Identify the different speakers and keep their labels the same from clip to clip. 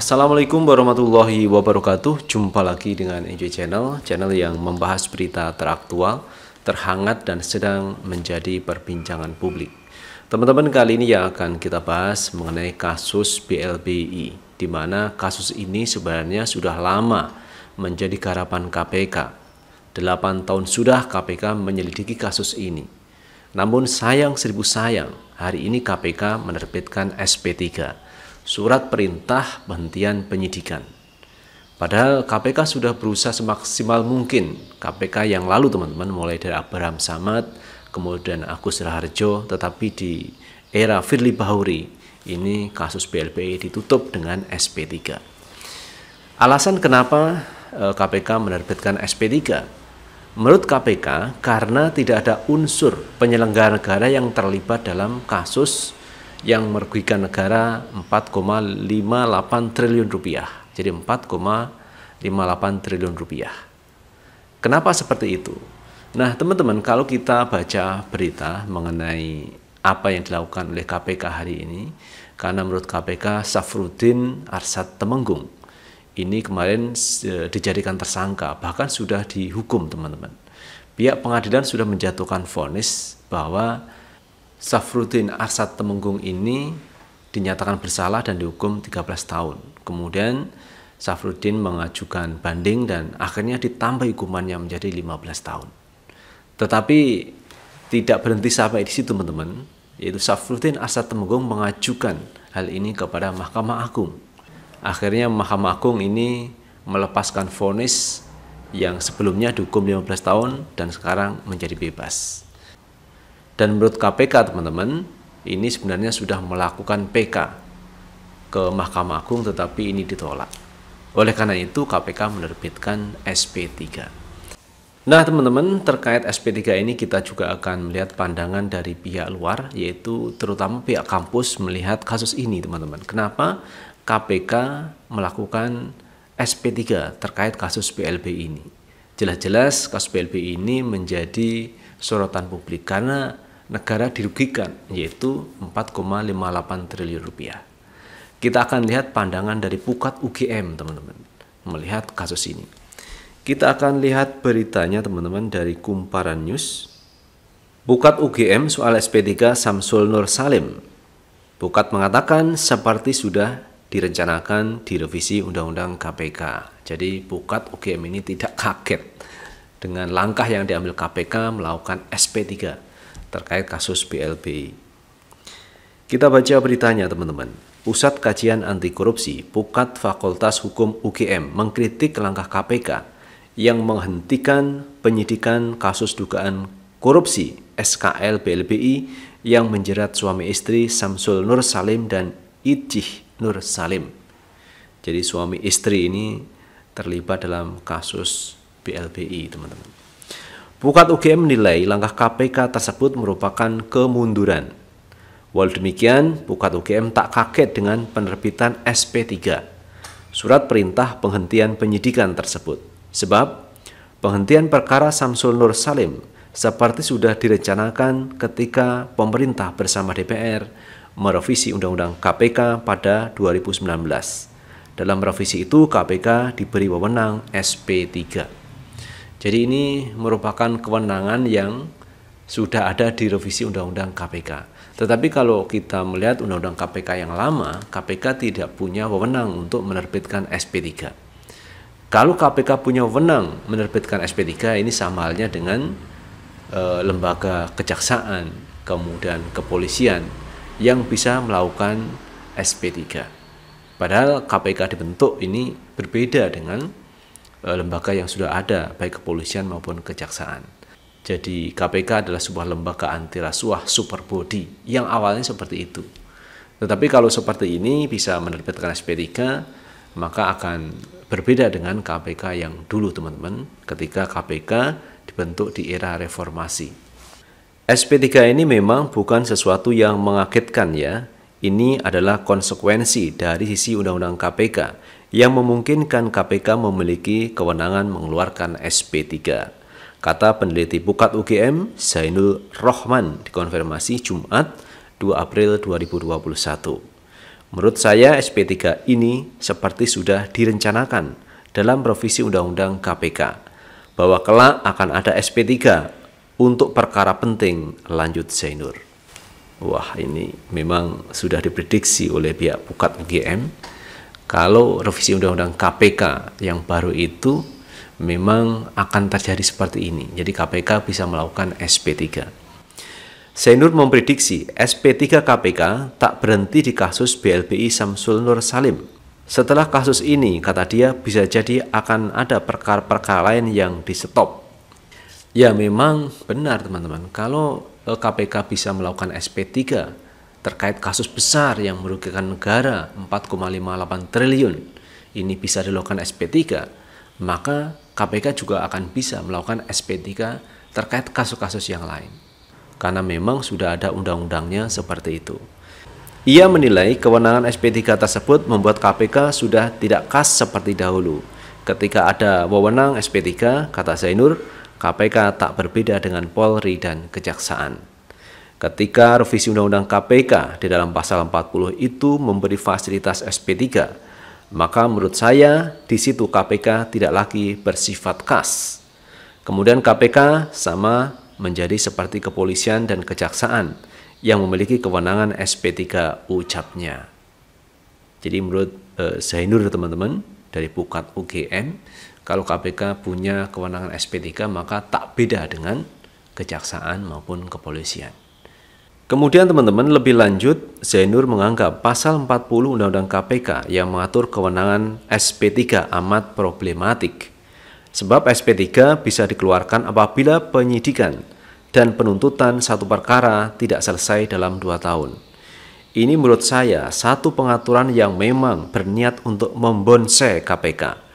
Speaker 1: Assalamualaikum warahmatullahi wabarakatuh. Jumpa lagi dengan Enjoy Channel, channel yang membahas berita teraktual, terhangat dan sedang menjadi perbincangan publik. Teman-teman, kali ini yang akan kita bahas mengenai kasus BLBI, di mana kasus ini sebenarnya sudah lama menjadi garapan KPK. 8 tahun sudah KPK menyelidiki kasus ini. Namun sayang seribu sayang, hari ini KPK menerbitkan SP3 surat perintah penghentian penyidikan. Padahal KPK sudah berusaha semaksimal mungkin. KPK yang lalu teman-teman mulai dari Abraham Samad, kemudian Agus Raharjo, tetapi di era Firly Bahuri ini kasus BLBI ditutup dengan SP3. Alasan kenapa KPK e, menerbitkan SP3? Menurut KPK karena tidak ada unsur penyelenggara negara yang terlibat dalam kasus yang merugikan negara 4,58 triliun rupiah. Jadi 4,58 triliun rupiah. Kenapa seperti itu? Nah, teman-teman, kalau kita baca berita mengenai apa yang dilakukan oleh KPK hari ini, karena menurut KPK Safrudin Arsat Temenggung ini kemarin e, dijadikan tersangka, bahkan sudah dihukum, teman-teman. Pihak pengadilan sudah menjatuhkan vonis bahwa Safrutin Asad Temenggung ini dinyatakan bersalah dan dihukum 13 tahun. Kemudian Safrudin mengajukan banding dan akhirnya ditambah hukumannya menjadi 15 tahun. Tetapi tidak berhenti sampai di situ teman-teman, yaitu Safrudin Asad Temenggung mengajukan hal ini kepada Mahkamah Agung. Akhirnya Mahkamah Agung ini melepaskan vonis yang sebelumnya dihukum 15 tahun dan sekarang menjadi bebas. Dan menurut KPK teman-teman, ini sebenarnya sudah melakukan PK ke Mahkamah Agung tetapi ini ditolak. Oleh karena itu KPK menerbitkan SP3. Nah teman-teman terkait SP3 ini kita juga akan melihat pandangan dari pihak luar yaitu terutama pihak kampus melihat kasus ini teman-teman. Kenapa KPK melakukan SP3 terkait kasus PLB ini? Jelas-jelas kasus PLB ini menjadi sorotan publik karena negara dirugikan yaitu 4,58 triliun rupiah. Kita akan lihat pandangan dari Pukat UGM teman-teman melihat kasus ini. Kita akan lihat beritanya teman-teman dari Kumparan News. Pukat UGM soal SP3 Samsul Nur Salim. Pukat mengatakan seperti sudah direncanakan direvisi Undang-Undang KPK. Jadi Pukat UGM ini tidak kaget dengan langkah yang diambil KPK melakukan SP3 terkait kasus BLBI. Kita baca beritanya teman-teman. Pusat Kajian Anti Korupsi, Pukat Fakultas Hukum UGM mengkritik langkah KPK yang menghentikan penyidikan kasus dugaan korupsi SKL BLBI yang menjerat suami istri Samsul Nur Salim dan Ijih Nur Salim. Jadi suami istri ini terlibat dalam kasus BLBI, teman-teman. Pukat UGM menilai langkah KPK tersebut merupakan kemunduran. Walau demikian, Pukat UGM tak kaget dengan penerbitan SP3, surat perintah penghentian penyidikan tersebut. Sebab, penghentian perkara Samsul Nur Salim seperti sudah direncanakan ketika pemerintah bersama DPR merevisi Undang-Undang KPK pada 2019. Dalam revisi itu, KPK diberi wewenang SP3. Jadi ini merupakan kewenangan yang sudah ada di revisi Undang-Undang KPK. Tetapi kalau kita melihat Undang-Undang KPK yang lama, KPK tidak punya wewenang untuk menerbitkan SP3. Kalau KPK punya wewenang menerbitkan SP3, ini sama halnya dengan e, lembaga kejaksaan, kemudian kepolisian yang bisa melakukan SP3. Padahal KPK dibentuk ini berbeda dengan Eh, lembaga yang sudah ada baik kepolisian maupun kejaksaan. Jadi KPK adalah sebuah lembaga anti rasuah super body yang awalnya seperti itu. Tetapi kalau seperti ini bisa menerbitkan SP3 maka akan berbeda dengan KPK yang dulu teman-teman ketika KPK dibentuk di era reformasi. SP3 ini memang bukan sesuatu yang mengagetkan ya ini adalah konsekuensi dari sisi Undang-Undang KPK yang memungkinkan KPK memiliki kewenangan mengeluarkan SP3. Kata peneliti Bukat UGM, Zainul Rohman, dikonfirmasi Jumat 2 April 2021. Menurut saya SP3 ini seperti sudah direncanakan dalam revisi Undang-Undang KPK bahwa kelak akan ada SP3 untuk perkara penting lanjut Zainur wah ini memang sudah diprediksi oleh pihak Pukat GM kalau revisi undang-undang KPK yang baru itu memang akan terjadi seperti ini. Jadi KPK bisa melakukan SP3. Senur memprediksi SP3 KPK tak berhenti di kasus BLBI Samsul Nur Salim. Setelah kasus ini, kata dia, bisa jadi akan ada perkara-perkara lain yang di-stop Ya memang benar teman-teman, kalau KPK eh, bisa melakukan SP3 terkait kasus besar yang merugikan negara 4,58 triliun, ini bisa dilakukan SP3, maka KPK juga akan bisa melakukan SP3 terkait kasus-kasus yang lain. Karena memang sudah ada undang-undangnya seperti itu. Ia menilai kewenangan SP3 tersebut membuat KPK sudah tidak khas seperti dahulu. Ketika ada wewenang SP3, kata Zainur, KPK tak berbeda dengan Polri dan Kejaksaan. Ketika revisi Undang-Undang KPK di dalam pasal 40 itu memberi fasilitas SP3, maka menurut saya di situ KPK tidak lagi bersifat khas. Kemudian KPK sama menjadi seperti kepolisian dan kejaksaan yang memiliki kewenangan SP3 ucapnya. Jadi menurut eh, Zainur teman-teman dari Pukat UGM, kalau KPK punya kewenangan SP3 maka tak beda dengan kejaksaan maupun kepolisian. Kemudian teman-teman lebih lanjut Zainur menganggap pasal 40 Undang-Undang KPK yang mengatur kewenangan SP3 amat problematik. Sebab SP3 bisa dikeluarkan apabila penyidikan dan penuntutan satu perkara tidak selesai dalam dua tahun. Ini menurut saya satu pengaturan yang memang berniat untuk membonse KPK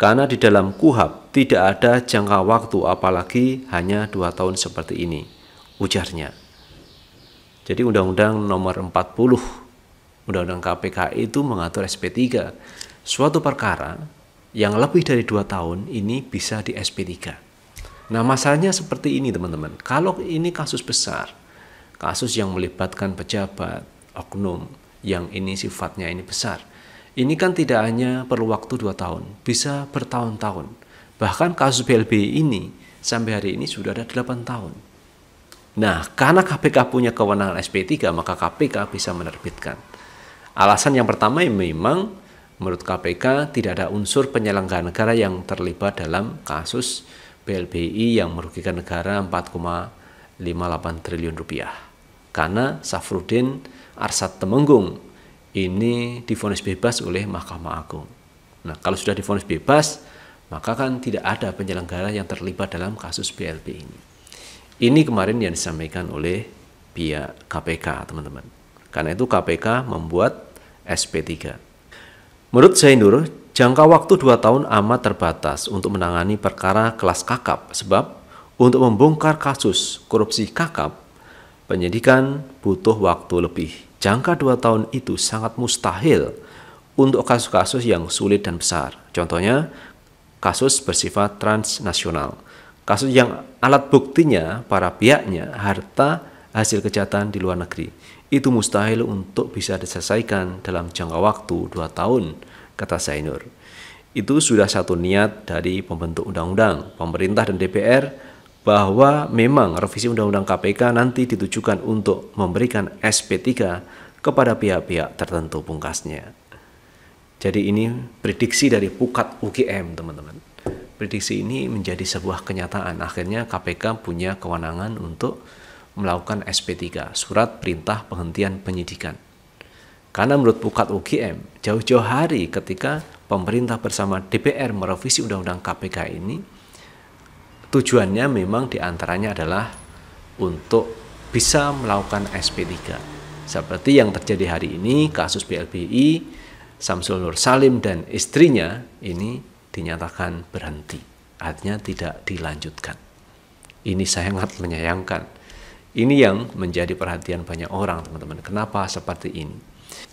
Speaker 1: karena di dalam kuhab tidak ada jangka waktu apalagi hanya dua tahun seperti ini, ujarnya. Jadi Undang-Undang nomor 40, Undang-Undang KPK itu mengatur SP3. Suatu perkara yang lebih dari dua tahun ini bisa di SP3. Nah masalahnya seperti ini teman-teman, kalau ini kasus besar, kasus yang melibatkan pejabat, oknum, yang ini sifatnya ini besar, ini kan tidak hanya perlu waktu dua tahun, bisa bertahun-tahun. Bahkan kasus BLBI ini sampai hari ini sudah ada 8 tahun. Nah, karena KPK punya kewenangan SP3, maka KPK bisa menerbitkan. Alasan yang pertama yang memang menurut KPK tidak ada unsur penyelenggara negara yang terlibat dalam kasus BLBI yang merugikan negara 4,58 triliun rupiah. Karena Safrudin Arsat Temenggung ini difonis bebas oleh Mahkamah Agung. Nah, kalau sudah difonis bebas, maka kan tidak ada penyelenggara yang terlibat dalam kasus BLP ini. Ini kemarin yang disampaikan oleh pihak KPK, teman-teman. Karena itu KPK membuat SP3. Menurut Zainur, jangka waktu 2 tahun amat terbatas untuk menangani perkara kelas kakap sebab untuk membongkar kasus korupsi kakap, penyidikan butuh waktu lebih jangka dua tahun itu sangat mustahil untuk kasus-kasus yang sulit dan besar. Contohnya, kasus bersifat transnasional. Kasus yang alat buktinya, para pihaknya, harta hasil kejahatan di luar negeri. Itu mustahil untuk bisa diselesaikan dalam jangka waktu dua tahun, kata Zainur. Itu sudah satu niat dari pembentuk undang-undang, pemerintah dan DPR bahwa memang revisi Undang-Undang KPK nanti ditujukan untuk memberikan SP3 kepada pihak-pihak tertentu pungkasnya. Jadi ini prediksi dari Pukat UGM, teman-teman. Prediksi ini menjadi sebuah kenyataan. Akhirnya KPK punya kewenangan untuk melakukan SP3, Surat Perintah Penghentian Penyidikan. Karena menurut Pukat UGM, jauh-jauh hari ketika pemerintah bersama DPR merevisi Undang-Undang KPK ini, Tujuannya memang diantaranya adalah untuk bisa melakukan SP3. Seperti yang terjadi hari ini, kasus BLBI, Samsul Nur Salim dan istrinya ini dinyatakan berhenti. Artinya tidak dilanjutkan. Ini sangat menyayangkan. Ini yang menjadi perhatian banyak orang, teman-teman. Kenapa seperti ini?